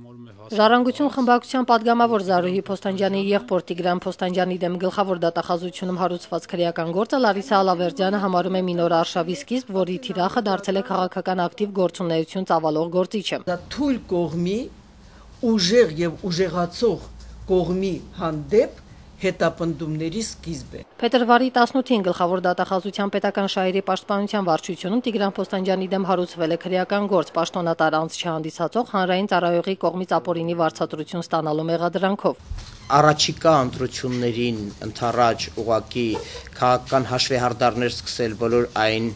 համարում է հասարակ։ Ժառանգություն խմբակցության падգամավոր Զարուհի Փոստանջյանի եղբոր Տիգրան Փոստանջյանի դեմ գլխավոր դատախազությունում հարուցված քրեական գործը Լարիսա Ալավերդյանը համարում է մինոր արշավի սկիզբ, որի թիրախը դարձել է քաղաքական ակտիվ գործունեություն ծավալող գործիչը։ Դա թույլ կողմի ուժեղ եւ ուժեղացող կողմի հանդեպ հետապնդումների սկիզբ է։ Փետրվարի 18-ին գլխավոր դատախազության պետական շահերի պաշտպանության վարչությունում Տիգրան Պոստանջյանի դեմ հարուցվել է քրեական գործ պաշտոնատար անձ չհանդիսացող հանրային ծառայողի կողմից ապօրինի վարձատրություն ստանալու մեղադրանքով։ Առաջիկա ընտրություններին ընթառաջ ուղակի քաղաքական հաշվեհարդարներ սկսել բոլոր այն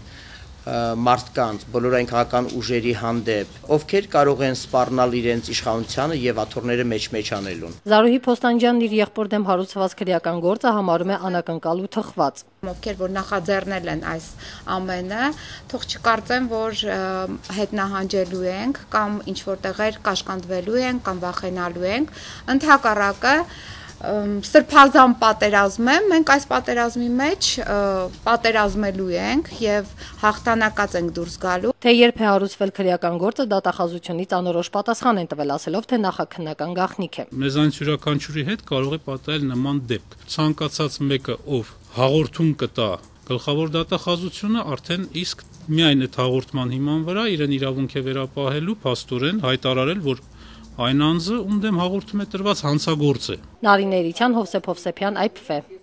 մարդկանց, բոլոր այն քաղաքական ուժերի հանդեպ, ովքեր կարող են սպառնալ իրենց իշխանությանը եւ աթոռները մեջ-մեջ անելուն։ Զարուհի Փոստանջյանն իր եղբոր դեմ հարուցված քրեական գործը համարում է անակնկալ ու թխված։ Ովքեր որ նախաձեռնել են այս ամենը, թող չկարծեն, որ հետնահանջելու ենք կամ ինչ որ տեղեր կաշկանդվելու ենք կամ վախենալու ենք։ Ընդհակառակը սրբազան պատերազմ է, մենք այս պատերազմի մեջ պատերազմելու ենք եւ հաղթանակած ենք դուրս գալու։ Թե երբ է հարուցվել քրեական գործը, դատախազությունից անորոշ պատասխան են տվել, ասելով, թե նախաքննական գաղտնիք է։ Մեզանից յուրաքանչյուրի հետ կարող է պատահել նման դեպք։ Ցանկացած մեկը, ով հաղորդում կտա գլխավոր դատախազությունը արդեն իսկ միայն այդ հաղորդման հիման վրա իրեն իրավունք է վերապահելու փաստորեն հայտարարել, որ այն անձը, ում դեմ հաղորդում է տրված հանցագործ է։ Նարին Էրիթյան, Հովսեփ Հովսեփյան, IPF